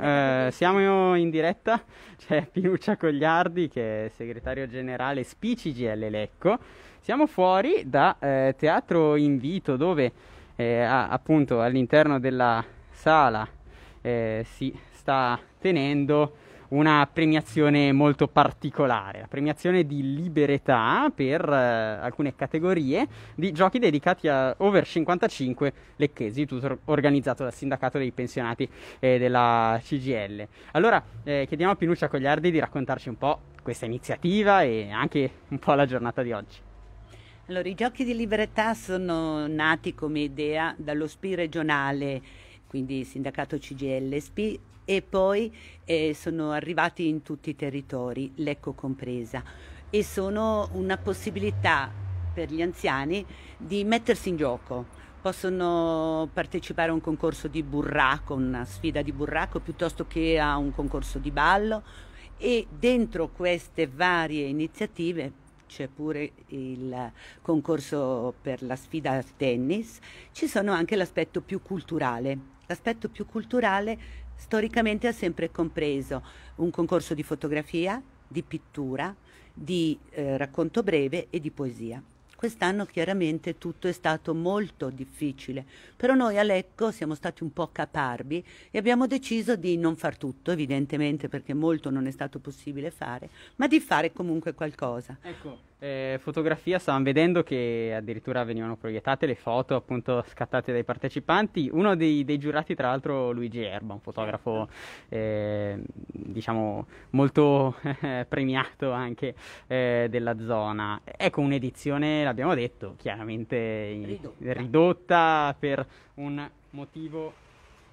Eh, siamo in diretta, c'è Pinuccia Cogliardi che è segretario generale SPICIGL Lecco. Siamo fuori da eh, Teatro Invito dove eh, appunto all'interno della sala eh, si sta tenendo una premiazione molto particolare, la premiazione di libertà per eh, alcune categorie di giochi dedicati a over 55 lecchesi, tutto organizzato dal sindacato dei pensionati eh, della CGL. Allora eh, chiediamo a Pinuccia Cogliardi di raccontarci un po' questa iniziativa e anche un po' la giornata di oggi. Allora, i giochi di libertà sono nati come idea dallo SPI regionale, quindi Sindacato CGL SPI, e poi eh, sono arrivati in tutti i territori, l'Eco compresa, e sono una possibilità per gli anziani di mettersi in gioco. Possono partecipare a un concorso di burraco, una sfida di burraco, piuttosto che a un concorso di ballo e dentro queste varie iniziative c'è pure il concorso per la sfida tennis, ci sono anche l'aspetto più culturale L'aspetto più culturale storicamente ha sempre compreso un concorso di fotografia, di pittura, di eh, racconto breve e di poesia. Quest'anno chiaramente tutto è stato molto difficile, però noi a Lecco siamo stati un po' caparbi e abbiamo deciso di non far tutto, evidentemente perché molto non è stato possibile fare, ma di fare comunque qualcosa. Ecco. Eh, fotografia stavamo vedendo che addirittura venivano proiettate le foto appunto scattate dai partecipanti. Uno dei, dei giurati, tra l'altro, Luigi Erba, un fotografo certo. eh, diciamo molto eh, premiato anche eh, della zona. Ecco un'edizione, l'abbiamo detto, chiaramente ridotta, ridotta per un motivo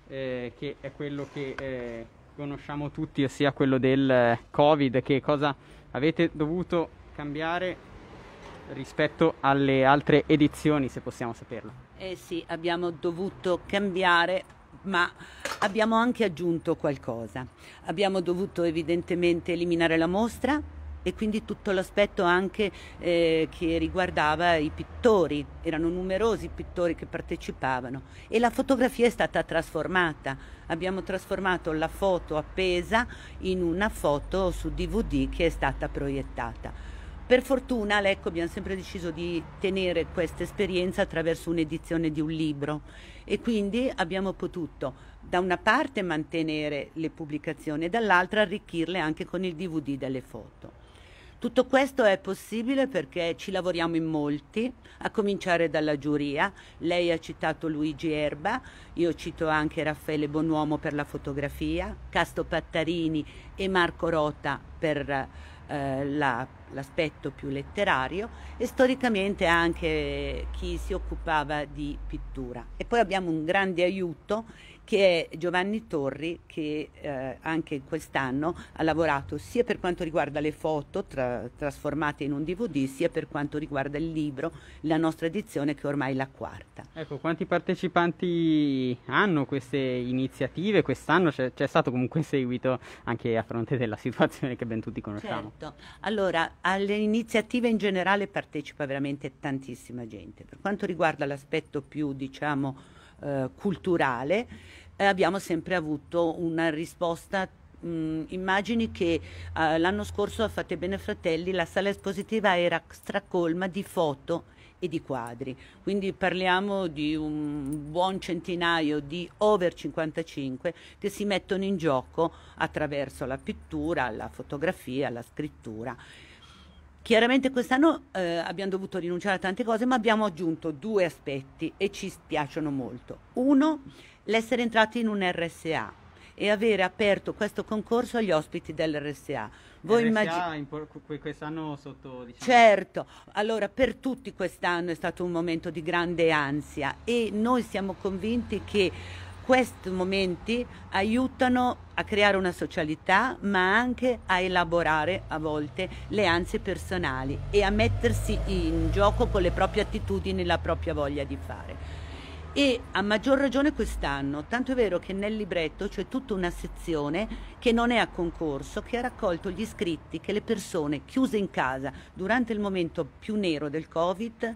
eh, che è quello che eh, conosciamo tutti, ossia quello del Covid, che cosa avete dovuto cambiare rispetto alle altre edizioni, se possiamo saperlo. Eh sì, abbiamo dovuto cambiare, ma abbiamo anche aggiunto qualcosa. Abbiamo dovuto evidentemente eliminare la mostra e quindi tutto l'aspetto anche eh, che riguardava i pittori, erano numerosi i pittori che partecipavano e la fotografia è stata trasformata, abbiamo trasformato la foto appesa in una foto su DVD che è stata proiettata per fortuna a ecco, abbiamo sempre deciso di tenere questa esperienza attraverso un'edizione di un libro e quindi abbiamo potuto da una parte mantenere le pubblicazioni e dall'altra arricchirle anche con il DVD delle foto. Tutto questo è possibile perché ci lavoriamo in molti, a cominciare dalla giuria. Lei ha citato Luigi Erba, io cito anche Raffaele Bonuomo per la fotografia, Casto Pattarini e Marco Rota per eh, la l'aspetto più letterario e storicamente anche chi si occupava di pittura. E poi abbiamo un grande aiuto che è Giovanni Torri che eh, anche quest'anno ha lavorato sia per quanto riguarda le foto tra, trasformate in un DVD sia per quanto riguarda il libro, la nostra edizione che è ormai è la quarta. Ecco, quanti partecipanti hanno queste iniziative? Quest'anno c'è, stato comunque seguito anche a fronte della situazione che ben tutti conosciamo. Certo, allora alle iniziative in generale partecipa veramente tantissima gente. Per quanto riguarda l'aspetto più diciamo eh, culturale, eh, abbiamo sempre avuto una risposta Mm, immagini che uh, l'anno scorso a Fate Bene Fratelli la sala espositiva era stracolma di foto e di quadri, quindi parliamo di un buon centinaio di over 55 che si mettono in gioco attraverso la pittura, la fotografia, la scrittura. Chiaramente quest'anno eh, abbiamo dovuto rinunciare a tante cose, ma abbiamo aggiunto due aspetti e ci spiacciono molto. Uno, l'essere entrati in un RSA e avere aperto questo concorso agli ospiti dell'RSA. Voi immaginate quest'anno sotto diciamo... Certo, allora per tutti quest'anno è stato un momento di grande ansia e noi siamo convinti che questi momenti aiutano a creare una socialità, ma anche a elaborare a volte le ansie personali e a mettersi in gioco con le proprie attitudini e la propria voglia di fare. E a maggior ragione quest'anno, tanto è vero che nel libretto c'è tutta una sezione che non è a concorso, che ha raccolto gli scritti che le persone chiuse in casa durante il momento più nero del Covid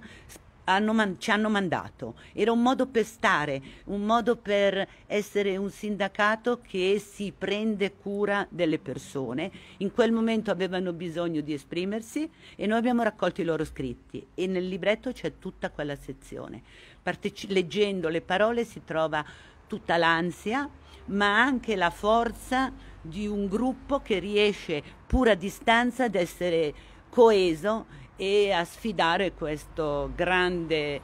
hanno man- ci hanno mandato. Era un modo per stare, un modo per essere un sindacato che si prende cura delle persone. In quel momento avevano bisogno di esprimersi e noi abbiamo raccolto i loro scritti e nel libretto c'è tutta quella sezione. Parteci- leggendo le parole si trova tutta l'ansia, ma anche la forza di un gruppo che riesce pur a distanza ad essere coeso e a sfidare questo grande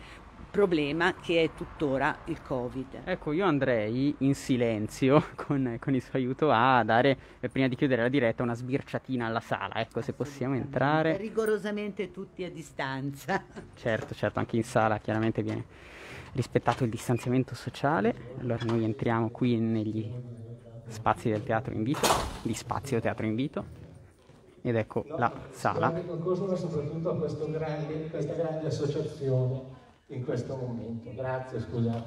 problema che è tuttora il Covid. Ecco, io andrei in silenzio con, con il suo aiuto a dare, eh, prima di chiudere la diretta, una sbirciatina alla sala, ecco, se possiamo entrare. Rigorosamente tutti a distanza. Certo, certo, anche in sala chiaramente viene rispettato il distanziamento sociale. Allora noi entriamo qui negli spazi del teatro invito, di spazio teatro invito ed ecco no, la sala. Il concorso soprattutto a questo grande, questa grande associazione in questo momento. Grazie, scusate.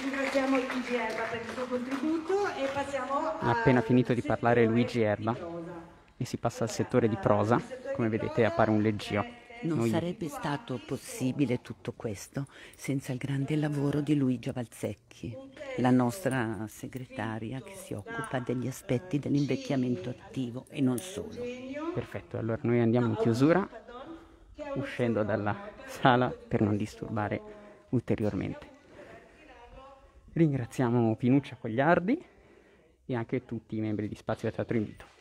Ringraziamo Luigi Erba per il suo contributo e passiamo a... Ha appena finito di parlare Luigi Erba di e si passa al settore di prosa, come vedete appare un leggio. Non Noi... sarebbe stato possibile tutto questo senza il grande lavoro di Luigia Valzecchi, la nostra segretaria che si occupa degli aspetti dell'invecchiamento attivo e non solo. Perfetto, allora noi andiamo in chiusura uscendo dalla sala per non disturbare ulteriormente. Ringraziamo Pinuccia Cogliardi e anche tutti i membri di Spazio Teatro Invito.